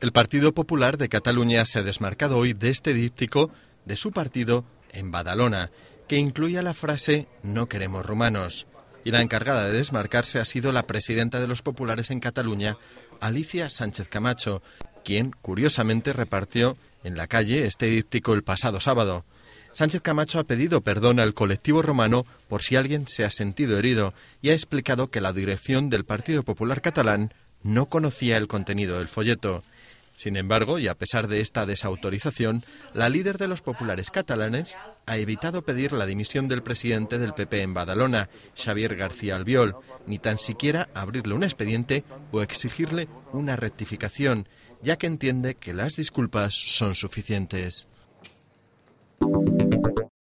El Partido Popular de Cataluña se ha desmarcado hoy de este díptico de su partido en Badalona, que incluía la frase No queremos romanos" Y la encargada de desmarcarse ha sido la presidenta de los populares en Cataluña, Alicia Sánchez Camacho, quien curiosamente repartió en la calle este díptico el pasado sábado. Sánchez Camacho ha pedido perdón al colectivo romano por si alguien se ha sentido herido y ha explicado que la dirección del Partido Popular Catalán no conocía el contenido del folleto. Sin embargo, y a pesar de esta desautorización, la líder de los populares catalanes ha evitado pedir la dimisión del presidente del PP en Badalona, Xavier García Albiol, ni tan siquiera abrirle un expediente o exigirle una rectificación, ya que entiende que las disculpas son suficientes.